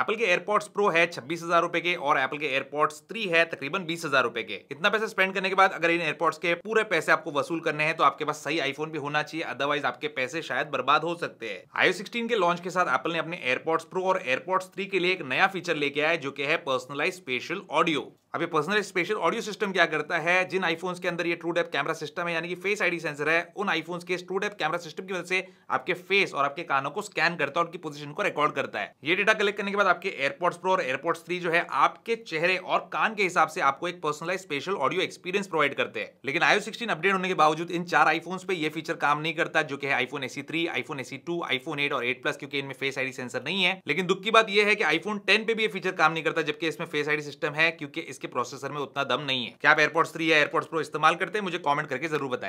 Apple के airports pro है छब्बीस हजार रुपए के और एप्पल के एयरपोर्ट्स थ्री है तकरीबन बीस हजार रुपए के इतना पैसे स्पेंड करने के बाद अगर इन एयरपोर्ट्स के पूरे पैसे आपको वसूल करने हैं तो आपके पास सही आईफोन भी होना चाहिए अदरवाइज आपके पैसे शायद बर्बाद हो सकते हैं आईओ सिक्सटीन के लॉन्च के साथ एप्पल ने अपने एयरपोर्ट्स प्रो और एयरपोर्ट्स थ्री के लिए एक नया फीचर लेके आया जो कि है पर्सनलाइज स्पेशल ऑडियो अब ये पर्सनल स्पेशल ऑडियो सिस्टम क्या करता है जिन आईफोन्स के अंदर ये ट्रू डेप कैमरा सिस्टम है यानी कि फेस आईडी सेंसर है उन आईफोन्स के ट्रू डेप कैमरा सिस्टम की वजह से आपके फेस और आपके कानों को स्कैन करता है उनकी पोजीशन को रिकॉर्ड करता है ये डेटा कलेक्ट करने के बाद आपके एयरपोर्ट्स प्रो और एयरपोर्ट्स थ्री जो है आपके चेहरे और कान के हिसाब से आपको एक personalize special audio experience provide करते हैं लेकिन आयो सिक्सटीन अपडेट होने के बावजूद इन चार आईफोन्स पे ये फीचर काम नहीं करता जो कि है iPhone SE three iPhone SE two iPhone eight और एट प्लस क्योंकि इनमें फेस आईडी सेंसर नहीं है लेकिन दुख की बात यह है कि आईफोन टेन पे भी ये फीचर काम नहीं करता जबकि इसमें फेस आईडी सिस्टम है क्योंकि इसके प्रोसेसर में उतना दम नहीं है क्या आप एयरपोर्ट्स थ्री या एयरपोर्ट्स प्रो इस्तेमाल करते हैं मुझे कॉमेंट करके जरूर बताए